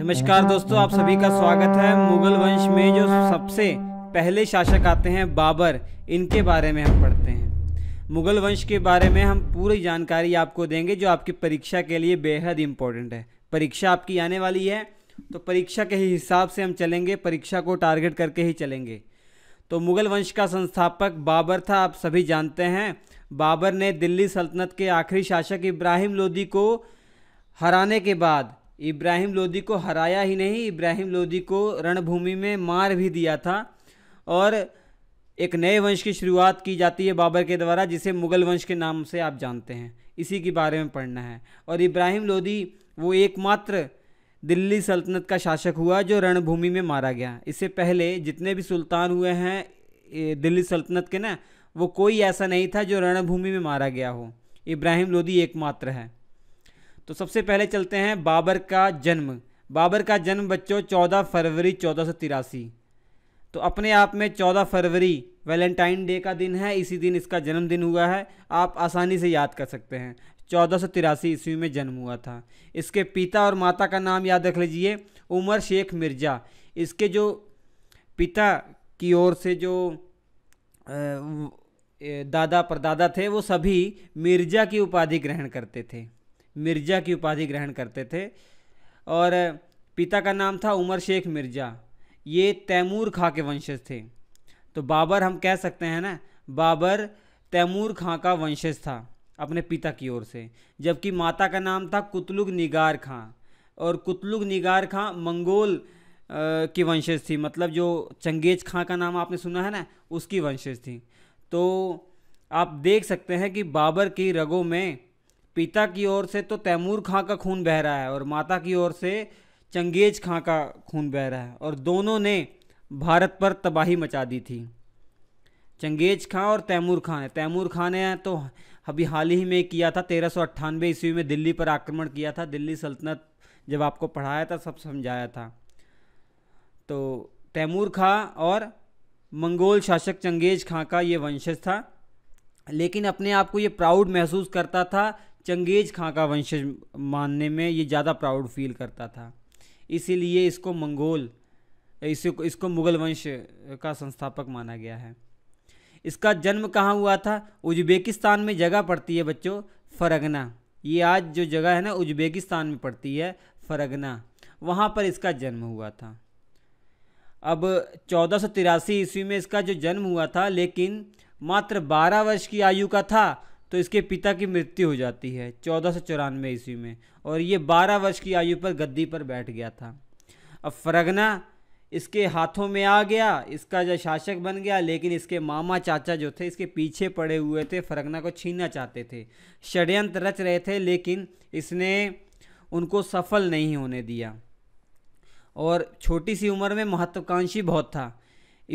नमस्कार दोस्तों आप सभी का स्वागत है मुगल वंश में जो सबसे पहले शासक आते हैं बाबर इनके बारे में हम पढ़ते हैं मुगल वंश के बारे में हम पूरी जानकारी आपको देंगे जो आपकी परीक्षा के लिए बेहद इम्पोर्टेंट है परीक्षा आपकी आने वाली है तो परीक्षा के ही हिसाब से हम चलेंगे परीक्षा को टारगेट करके ही चलेंगे तो मुगल वंश का संस्थापक बाबर था आप सभी जानते हैं बाबर ने दिल्ली सल्तनत के आखिरी शासक इब्राहिम लोदी को हराने के बाद इब्राहिम लोदी को हराया ही नहीं इब्राहिम लोदी को रणभूमि में मार भी दिया था और एक नए वंश की शुरुआत की जाती है बाबर के द्वारा जिसे मुग़ल वंश के नाम से आप जानते हैं इसी के बारे में पढ़ना है और इब्राहिम लोदी वो एकमात्र दिल्ली सल्तनत का शासक हुआ जो रणभूमि में मारा गया इससे पहले जितने भी सुल्तान हुए हैं दिल्ली सल्तनत के ना वो कोई ऐसा नहीं था जो रणभूमि में मारा गया हो इब्राहिम लोदी एकमात्र है तो सबसे पहले चलते हैं बाबर का जन्म बाबर का जन्म बच्चों 14 फरवरी चौदह तो अपने आप में 14 फरवरी वैलेंटाइन डे का दिन है इसी दिन इसका जन्मदिन हुआ है आप आसानी से याद कर सकते हैं चौदह सौ तिरासी ईस्वी में जन्म हुआ था इसके पिता और माता का नाम याद रख लीजिए उमर शेख मिर्ज़ा इसके जो पिता की ओर से जो दादा परदादा थे वो सभी मिर्ज़ा की उपाधि ग्रहण करते थे मिर्ज़ा की उपाधि ग्रहण करते थे और पिता का नाम था उमर शेख मिर्ज़ा ये तैमूर खां के वंशज थे तो बाबर हम कह सकते हैं ना बाबर तैमूर खां का वंशज था अपने पिता की ओर से जबकि माता का नाम था कुतलुग निगार खां और कुतलुग निगार खां मंगोल की वंशज थी मतलब जो चंगेज खां का नाम आपने सुना है ना उसकी वंशज थी तो आप देख सकते हैं कि बाबर की रगों में पिता की ओर से तो तैमूर खां का खून बह रहा है और माता की ओर से चंगेज खां का खून बह रहा है और दोनों ने भारत पर तबाही मचा दी थी चंगेज खां और तैमूर खां ने तैमूर खां ने तो अभी हाल ही में किया था तेरह सौ अट्ठानवे ईस्वी में दिल्ली पर आक्रमण किया था दिल्ली सल्तनत जब आपको पढ़ाया था सब समझाया था तो तैमूर खां और मंगोल शासक चंगेज खां का ये वंशज था लेकिन अपने आप को ये प्राउड महसूस करता था चंगेज खां का वंशज मानने में ये ज़्यादा प्राउड फील करता था इसीलिए इसको मंगोल इसे इसको मुगल वंश का संस्थापक माना गया है इसका जन्म कहाँ हुआ था उज्बेकिस्तान में जगह पड़ती है बच्चों फरगना ये आज जो जगह है ना उज्बेकिस्तान में पड़ती है फरगना वहाँ पर इसका जन्म हुआ था अब चौदह ईस्वी में इसका जो जन्म हुआ था लेकिन मात्र 12 वर्ष की आयु का था तो इसके पिता की मृत्यु हो जाती है चौदह सौ चौरानवे ईस्वी में और ये बारह वर्ष की आयु पर गद्दी पर बैठ गया था अब फरगना इसके हाथों में आ गया इसका जो शासक बन गया लेकिन इसके मामा चाचा जो थे इसके पीछे पड़े हुए थे फरगना को छीनना चाहते थे षड्यंत्र रच रहे थे लेकिन इसने उनको सफल नहीं होने दिया और छोटी सी उम्र में महत्वाकांक्षी बहुत था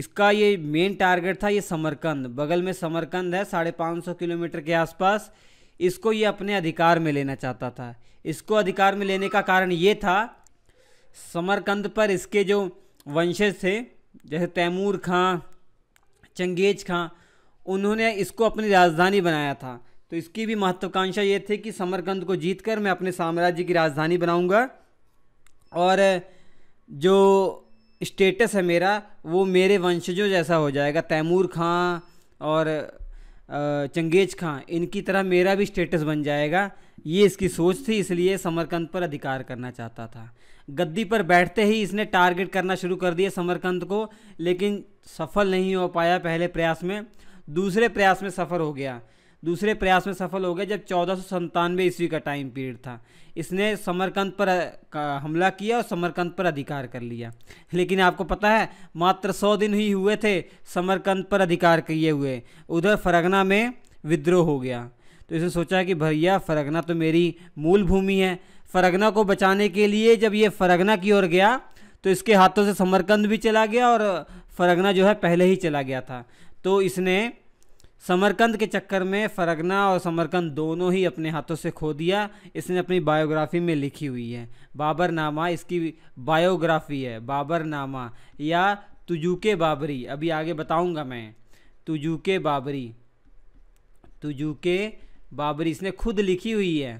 इसका ये मेन टारगेट था ये समरकंद बगल में समरकंद है साढ़े पाँच सौ किलोमीटर के आसपास इसको ये अपने अधिकार में लेना चाहता था इसको अधिकार में लेने का कारण ये था समरकंद पर इसके जो वंशज थे जैसे तैमूर खां चंगेज खां उन्होंने इसको अपनी राजधानी बनाया था तो इसकी भी महत्वाकांक्षा ये थी कि समरकंद को जीतकर मैं अपने साम्राज्य की राजधानी बनाऊंगा और जो स्टेटस है मेरा वो मेरे वंशजों जैसा हो जाएगा तैमूर खां और चंगेज खां इनकी तरह मेरा भी स्टेटस बन जाएगा ये इसकी सोच थी इसलिए समरकंद पर अधिकार करना चाहता था गद्दी पर बैठते ही इसने टारगेट करना शुरू कर दिया समरकंद को लेकिन सफल नहीं हो पाया पहले प्रयास में दूसरे प्रयास में सफल हो गया दूसरे प्रयास में सफल हो गया जब चौदह सौ संतानवे ईस्वी का टाइम पीरियड था इसने समरकंद पर हमला किया और समरकंद पर अधिकार कर लिया लेकिन आपको पता है मात्र सौ दिन ही हुए थे समरकंद पर अधिकार किए हुए उधर फरगना में विद्रोह हो गया तो इसने सोचा कि भैया फरगना तो मेरी मूल भूमि है फरगना को बचाने के लिए जब ये फरगना की ओर गया तो इसके हाथों से समरकंद भी चला गया और फरगना जो है पहले ही चला गया था तो इसने समरकंद के चक्कर में फ़रगना और समरकंद दोनों ही अपने हाथों से खो दिया इसने अपनी बायोग्राफी में लिखी हुई है बाबरनामा इसकी बायोग्राफी है बाबरनामा या तुजुके बाबरी अभी आगे बताऊंगा मैं तुजुके बाबरी तुजुके बाबरी इसने खुद लिखी हुई है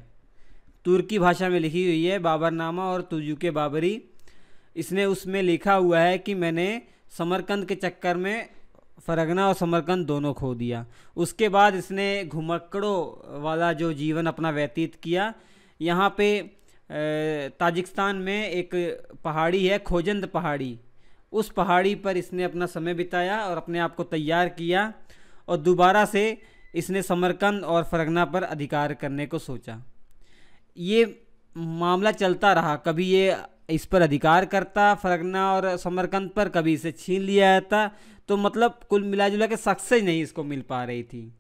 तुर्की भाषा में लिखी हुई है बाबरनामा और तुजुके बाबरी इसने उसमें लिखा हुआ है कि मैंने समरकंद के चक्कर में फरगना और समरकंद दोनों खो दिया उसके बाद इसने घुमक्कड़ों वाला जो जीवन अपना व्यतीत किया यहाँ पे ताजिकिस्तान में एक पहाड़ी है खोजंद पहाड़ी उस पहाड़ी पर इसने अपना समय बिताया और अपने आप को तैयार किया और दोबारा से इसने समरकंद और फरगना पर अधिकार करने को सोचा ये मामला चलता रहा कभी ये इस पर अधिकार करता फरगना और समरकंद पर कभी इसे छीन लिया जाता तो मतलब कुल मिला जुला के सक्सेस नहीं इसको मिल पा रही थी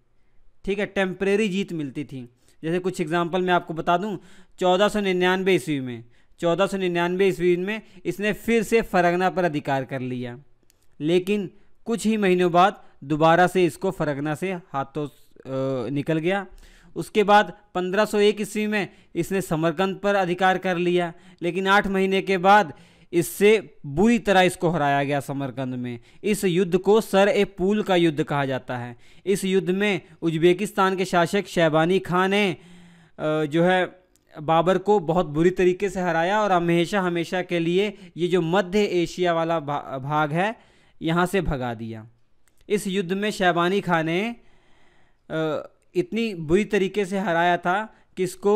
ठीक है टेम्परेरी जीत मिलती थी जैसे कुछ एग्जाम्पल मैं आपको बता दूँ चौदह सौ निन्यानवे ईस्वी में चौदह सौ निन्यानवे ईस्वी में इसने फिर से फरगना पर अधिकार कर लिया लेकिन कुछ ही महीनों बाद दोबारा से इसको फरगना से हाथों निकल गया उसके बाद 1501 ईस्वी में इसने समरकंद पर अधिकार कर लिया लेकिन आठ महीने के बाद इससे बुरी तरह इसको हराया गया समरकंद में इस युद्ध को सर ए पुल का युद्ध कहा जाता है इस युद्ध में उज्बेकिस्तान के शासक शैबानी खान ने जो है बाबर को बहुत बुरी तरीके से हराया और हमेशा हमेशा के लिए ये जो मध्य एशिया वाला भा, भाग है यहाँ से भगा दिया इस युद्ध में शैबानी खान ने इतनी बुरी तरीके से हराया था कि इसको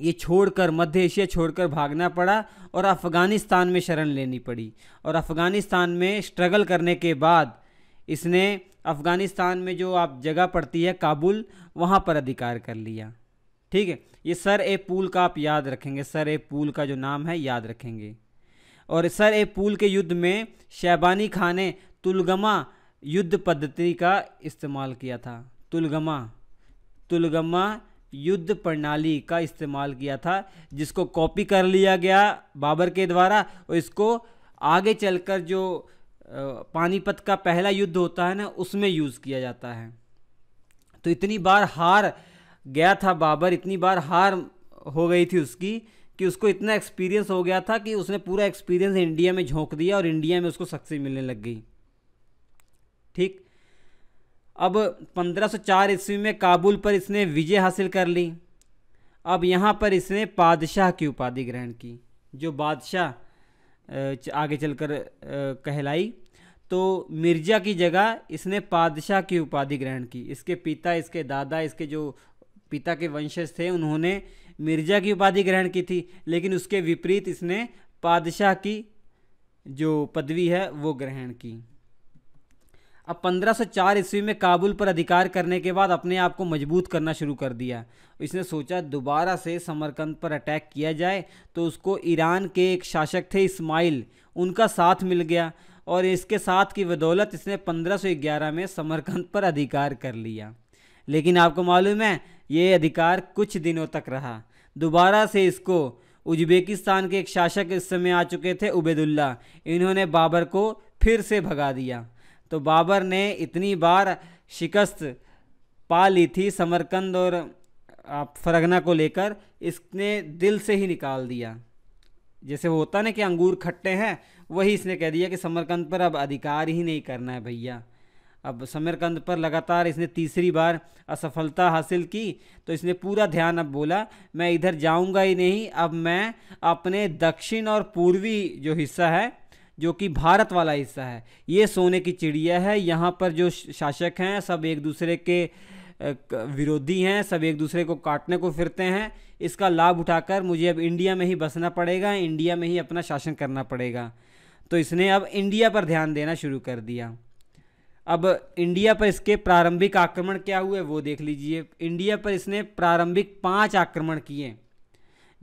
ये छोड़कर मध्य एशिया छोड़कर भागना पड़ा और अफ़गानिस्तान में शरण लेनी पड़ी और अफ़गानिस्तान में स्ट्रगल करने के बाद इसने अफ़गानिस्तान में जो आप जगह पड़ती है काबुल वहाँ पर अधिकार कर लिया ठीक है ये सर ए पुल का आप याद रखेंगे सर ए पुल का जो नाम है याद रखेंगे और सर ए पुल के युद्ध में शैबानी खान ने तुलगमा युद्ध पद्धति का इस्तेमाल किया था तुलगमा तुलगमा युद्ध प्रणाली का इस्तेमाल किया था जिसको कॉपी कर लिया गया बाबर के द्वारा और इसको आगे चलकर जो पानीपत का पहला युद्ध होता है ना उसमें यूज़ किया जाता है तो इतनी बार हार गया था बाबर इतनी बार हार हो गई थी उसकी कि उसको इतना एक्सपीरियंस हो गया था कि उसने पूरा एक्सपीरियंस इंडिया में झोंक दिया और इंडिया में उसको सक्सेस मिलने लग गई ठीक अब 1504 ईस्वी में काबुल पर इसने विजय हासिल कर ली अब यहाँ पर इसने बादशाह की उपाधि ग्रहण की जो बादशाह आगे चलकर कहलाई तो मिर्ज़ा की जगह इसने बादशाह की उपाधि ग्रहण की इसके पिता इसके दादा इसके जो पिता के वंशज थे उन्होंने मिर्ज़ा की उपाधि ग्रहण की थी लेकिन उसके विपरीत इसने बादशाह की जो पदवी है वो ग्रहण की अब 1504 ईस्वी में काबुल पर अधिकार करने के बाद अपने आप को मजबूत करना शुरू कर दिया इसने सोचा दोबारा से समरकंद पर अटैक किया जाए तो उसको ईरान के एक शासक थे इस्माइल उनका साथ मिल गया और इसके साथ की बदौलत इसने 1511 में समरकंद पर अधिकार कर लिया लेकिन आपको मालूम है ये अधिकार कुछ दिनों तक रहा दोबारा से इसको उज्बेकिस्तान के एक शासक इस समय आ चुके थे उबैदुल्ला इन्होंने बाबर को फिर से भगा दिया तो बाबर ने इतनी बार शिकस्त पा ली थी समरकंद और फरगना को लेकर इसने दिल से ही निकाल दिया जैसे होता ना कि अंगूर खट्टे हैं वही इसने कह दिया कि समरकंद पर अब अधिकार ही नहीं करना है भैया अब समरकंद पर लगातार इसने तीसरी बार असफलता हासिल की तो इसने पूरा ध्यान अब बोला मैं इधर जाऊंगा ही नहीं अब मैं अपने दक्षिण और पूर्वी जो हिस्सा है जो कि भारत वाला हिस्सा है ये सोने की चिड़िया है यहाँ पर जो शासक हैं सब एक दूसरे के विरोधी हैं सब एक दूसरे को काटने को फिरते हैं इसका लाभ उठाकर मुझे अब इंडिया में ही बसना पड़ेगा इंडिया में ही अपना शासन करना पड़ेगा तो इसने अब इंडिया पर ध्यान देना शुरू कर दिया अब इंडिया पर इसके प्रारंभिक आक्रमण क्या हुए वो देख लीजिए इंडिया पर इसने प्रारंभिक पांच आक्रमण किए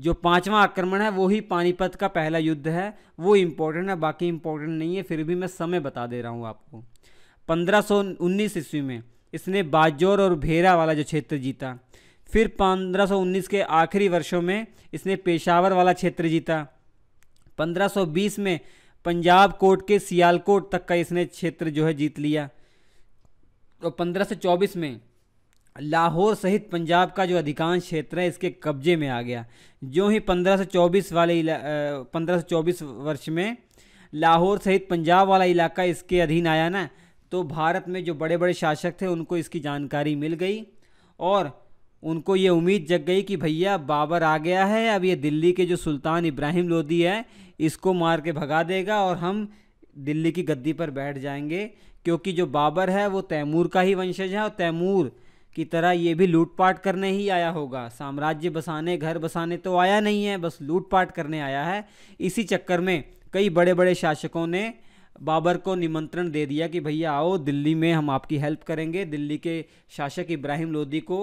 जो पांचवा आक्रमण है वो ही पानीपत का पहला युद्ध है वो इम्पोर्टेंट है बाकी इम्पोर्टेंट नहीं है फिर भी मैं समय बता दे रहा हूँ आपको पंद्रह ईस्वी में इसने बाजौर और भेरा वाला जो क्षेत्र जीता फिर 1519 के आखिरी वर्षों में इसने पेशावर वाला क्षेत्र जीता 1520 में पंजाब कोट के सियालकोट तक का इसने क्षेत्र जो है जीत लिया और 1524 में लाहौर सहित पंजाब का जो अधिकांश क्षेत्र है इसके कब्जे में आ गया जो ही 1524 वाले पंद्रह सौ चौबीस वर्ष में लाहौर सहित पंजाब वाला इलाका इसके अधीन आया ना तो भारत में जो बड़े बड़े शासक थे उनको इसकी जानकारी मिल गई और उनको ये उम्मीद जग गई कि भैया बाबर आ गया है अब ये दिल्ली के जो सुल्तान इब्राहिम लोदी है इसको मार के भगा देगा और हम दिल्ली की गद्दी पर बैठ जाएंगे क्योंकि जो बाबर है वो तैमूर का ही वंशज है और तैमूर की तरह ये भी लूटपाट करने ही आया होगा साम्राज्य बसाने घर बसाने तो आया नहीं है बस लूटपाट करने आया है इसी चक्कर में कई बड़े बड़े शासकों ने बाबर को निमंत्रण दे दिया कि भैया आओ दिल्ली में हम आपकी हेल्प करेंगे दिल्ली के शासक इब्राहिम लोदी को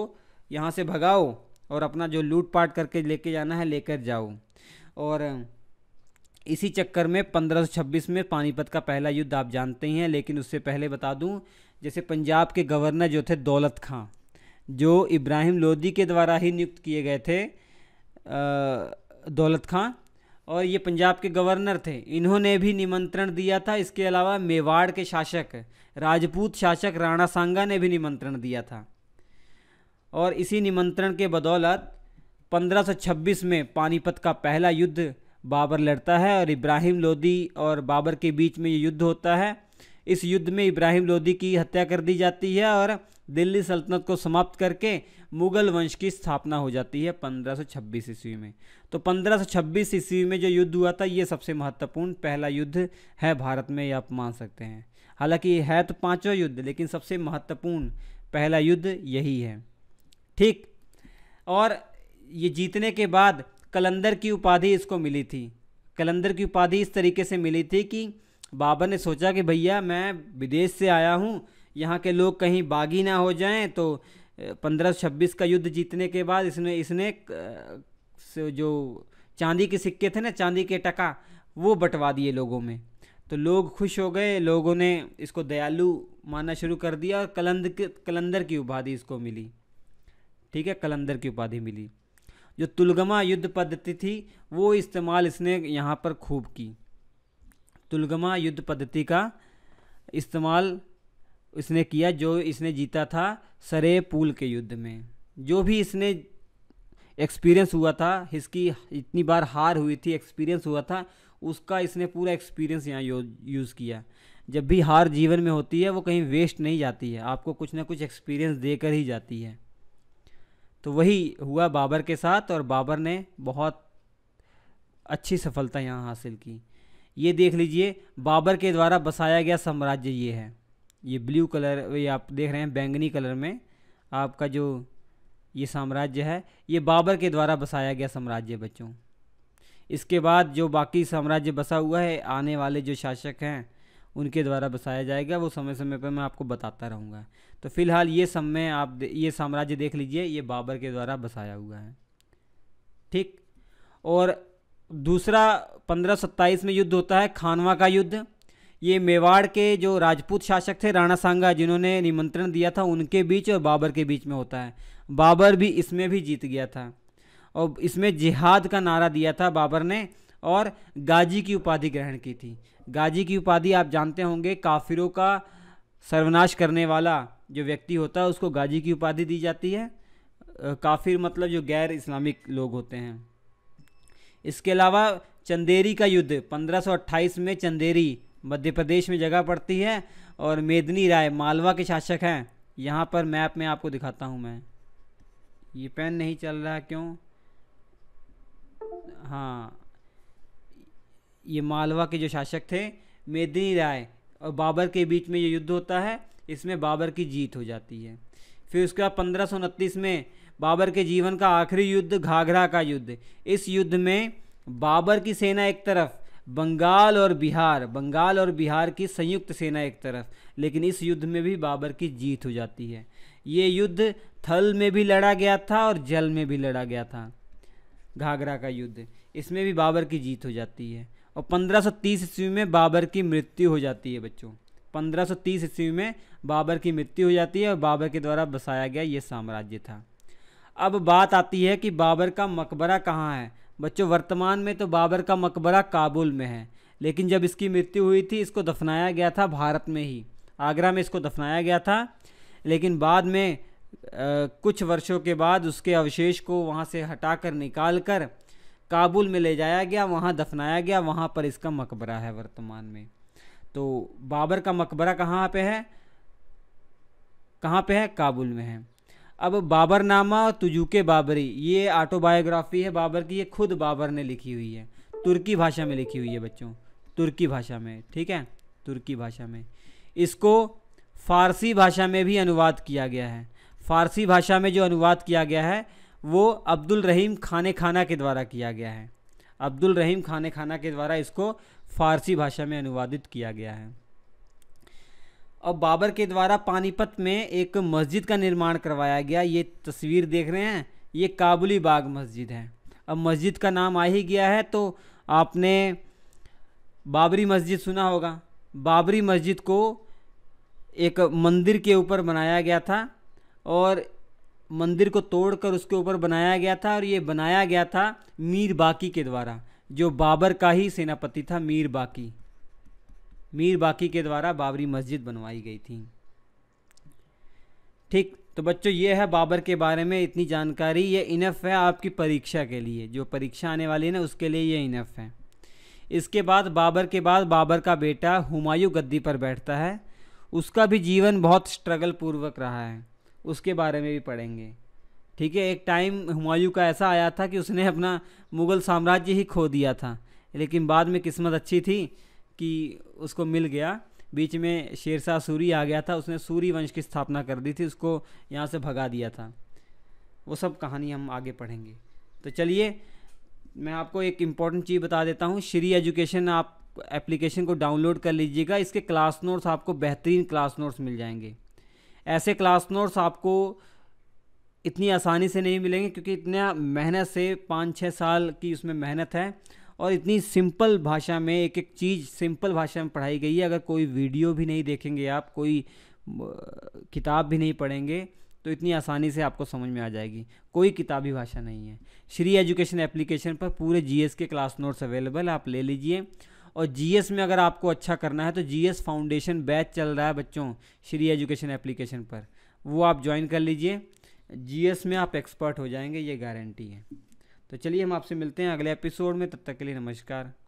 यहाँ से भगाओ और अपना जो लूटपाट करके लेके जाना है लेकर जाओ और इसी चक्कर में 1526 में पानीपत का पहला युद्ध आप जानते ही हैं लेकिन उससे पहले बता दूं जैसे पंजाब के गवर्नर जो थे दौलत खां जो इब्राहिम लोदी के द्वारा ही नियुक्त किए गए थे दौलत खां और ये पंजाब के गवर्नर थे इन्होंने भी निमंत्रण दिया था इसके अलावा मेवाड़ के शासक राजपूत शासक राणा सांगा ने भी निमंत्रण दिया था और इसी निमंत्रण के बदौलत 1526 में पानीपत का पहला युद्ध बाबर लड़ता है और इब्राहिम लोदी और बाबर के बीच में ये युद्ध होता है इस युद्ध में इब्राहिम लोदी की हत्या कर दी जाती है और दिल्ली सल्तनत को समाप्त करके मुगल वंश की स्थापना हो जाती है 1526 ईस्वी में तो 1526 ईस्वी में जो युद्ध हुआ था ये सबसे महत्वपूर्ण पहला युद्ध है भारत में ये आप मान सकते हैं हालांकि है तो पाँचवा युद्ध लेकिन सबसे महत्वपूर्ण पहला युद्ध यही है ठीक और ये जीतने के बाद कलंदर की उपाधि इसको मिली थी कलंदर की उपाधि इस तरीके से मिली थी कि बाबर ने सोचा कि भैया मैं विदेश से आया हूँ यहाँ के लोग कहीं बागी ना हो जाएं तो पंद्रह छब्बीस का युद्ध जीतने के बाद इसने इसने जो चांदी के सिक्के थे ना चांदी के टका वो बंटवा दिए लोगों में तो लोग खुश हो गए लोगों ने इसको दयालु मानना शुरू कर दिया और कलंद कलंदर की उपाधि इसको मिली ठीक है कलंदर की उपाधि मिली जो तुलगमा युद्ध पद्धति थी वो इस्तेमाल इसने यहाँ पर खूब की तुलगमा युद्ध पद्धति का इस्तेमाल इसने किया जो इसने जीता था सरे पुल के युद्ध में जो भी इसने एक्सपीरियंस हुआ था इसकी इतनी बार हार हुई थी एक्सपीरियंस हुआ था उसका इसने पूरा एक्सपीरियंस यहाँ यूज़ किया जब भी हार जीवन में होती है वो कहीं वेस्ट नहीं जाती है आपको कुछ ना कुछ एक्सपीरियंस देकर ही जाती है तो वही हुआ बाबर के साथ और बाबर ने बहुत अच्छी सफलता यहाँ हासिल की ये देख लीजिए बाबर के द्वारा बसाया गया साम्राज्य ये है ये ब्लू कलर ये आप देख रहे हैं बैंगनी कलर में आपका जो ये साम्राज्य है ये बाबर के द्वारा बसाया गया साम्राज्य बच्चों इसके बाद जो बाकी साम्राज्य बसा हुआ है आने वाले जो शासक हैं उनके द्वारा बसाया जाएगा वो समय समय पर मैं आपको बताता रहूँगा तो फिलहाल ये समय आप ये साम्राज्य देख लीजिए ये बाबर के द्वारा बसाया हुआ है ठीक और दूसरा पंद्रह सत्ताईस में युद्ध होता है खानवा का युद्ध ये मेवाड़ के जो राजपूत शासक थे राणा सांगा जिन्होंने निमंत्रण दिया था उनके बीच और बाबर के बीच में होता है बाबर भी इसमें भी जीत गया था और इसमें जिहाद का नारा दिया था बाबर ने और गाजी की उपाधि ग्रहण की थी गाजी की उपाधि आप जानते होंगे काफिरों का सर्वनाश करने वाला जो व्यक्ति होता है उसको गाजी की उपाधि दी जाती है काफिर मतलब जो गैर इस्लामिक लोग होते हैं इसके अलावा चंदेरी का युद्ध 1528 में चंदेरी मध्य प्रदेश में जगह पड़ती है और मेदनी राय मालवा के शासक हैं यहाँ पर मैप में आपको दिखाता हूँ मैं ये पेन नहीं चल रहा क्यों हाँ ये मालवा के जो शासक थे मेदनी राय और बाबर के बीच में ये युद्ध होता है इसमें बाबर की जीत हो जाती है फिर उसके बाद पंद्रह में बाबर के जीवन का आखिरी युद्ध घाघरा का युद्ध इस युद्ध में बाबर की सेना एक तरफ बंगाल और बिहार बंगाल और बिहार की संयुक्त सेना एक तरफ लेकिन इस युद्ध में भी बाबर की जीत हो जाती है ये युद्ध थल में भी लड़ा गया था और जल में भी लड़ा गया था घाघरा का युद्ध इसमें भी बाबर की जीत हो जाती है और 1530 ईस्वी में बाबर की मृत्यु हो जाती है बच्चों 1530 ईस्वी में बाबर की मृत्यु हो जाती है और बाबर के द्वारा बसाया गया ये साम्राज्य था अब बात आती है कि बाबर का मकबरा कहाँ है बच्चों वर्तमान में तो बाबर का मकबरा काबुल में है लेकिन जब इसकी मृत्यु हुई थी इसको दफनाया गया था भारत में ही आगरा में इसको दफनाया गया था लेकिन बाद में आ, कुछ वर्षों के बाद उसके अवशेष को वहाँ से हटाकर निकाल कर काबुल में ले जाया गया वहाँ दफनाया गया वहाँ पर इसका मकबरा है वर्तमान में तो बाबर का मकबरा कहाँ पे है कहाँ पे है काबुल में है अब बाबरनामा तुजुके बाबरी ये ऑटोबायोग्राफी है बाबर की ये खुद बाबर ने लिखी हुई है तुर्की भाषा में लिखी हुई है बच्चों तुर्की भाषा में ठीक है तुर्की भाषा में इसको फारसी भाषा में भी अनुवाद किया गया है फारसी भाषा में जो अनुवाद किया गया है वो अब्दुल रहीम खाने खाना के द्वारा किया गया है अब्दुल रहीम खाने खाना के द्वारा इसको फारसी भाषा में अनुवादित किया गया है और बाबर के द्वारा पानीपत में एक मस्जिद का निर्माण करवाया गया ये तस्वीर देख रहे हैं ये काबुली बाग मस्जिद है अब मस्जिद का नाम आ ही गया है तो आपने बाबरी मस्जिद सुना होगा बाबरी मस्जिद को एक मंदिर के ऊपर बनाया गया था और मंदिर को तोड़कर उसके ऊपर बनाया गया था और ये बनाया गया था मीर बाकी के द्वारा जो बाबर का ही सेनापति था मीर बाकी मीर बाकी के द्वारा बाबरी मस्जिद बनवाई गई थी ठीक तो बच्चों ये है बाबर के बारे में इतनी जानकारी ये इनफ है आपकी परीक्षा के लिए जो परीक्षा आने वाली है ना उसके लिए ये इनफ है इसके बाद बाबर के बाद बाबर का बेटा हुमायूं गद्दी पर बैठता है उसका भी जीवन बहुत स्ट्रगल पूर्वक रहा है उसके बारे में भी पढ़ेंगे ठीक है एक टाइम हुमायूं का ऐसा आया था कि उसने अपना मुग़ल साम्राज्य ही खो दिया था लेकिन बाद में किस्मत अच्छी थी कि उसको मिल गया बीच में शेरशाह सूरी आ गया था उसने सूरी वंश की स्थापना कर दी थी उसको यहाँ से भगा दिया था वो सब कहानी हम आगे पढ़ेंगे तो चलिए मैं आपको एक इम्पॉर्टेंट चीज़ बता देता हूँ श्री एजुकेशन आप एप्लीकेशन को डाउनलोड कर लीजिएगा इसके क्लास नोट्स आपको बेहतरीन क्लास नोट्स मिल जाएंगे ऐसे क्लास नोट्स आपको इतनी आसानी से नहीं मिलेंगे क्योंकि इतना मेहनत से पाँच छः साल की उसमें मेहनत है और इतनी सिंपल भाषा में एक एक चीज़ सिंपल भाषा में पढ़ाई गई है अगर कोई वीडियो भी नहीं देखेंगे आप कोई किताब भी नहीं पढ़ेंगे तो इतनी आसानी से आपको समझ में आ जाएगी कोई किताबी भाषा नहीं है श्री एजुकेशन एप्लीकेशन पर पूरे जी के क्लास नोट्स अवेलेबल आप ले लीजिए और जी में अगर आपको अच्छा करना है तो जी फाउंडेशन बैच चल रहा है बच्चों श्री एजुकेशन एप्लीकेशन पर वो आप ज्वाइन कर लीजिए जीएस में आप एक्सपर्ट हो जाएंगे ये गारंटी है तो चलिए हम आपसे मिलते हैं अगले एपिसोड में तब तक के लिए नमस्कार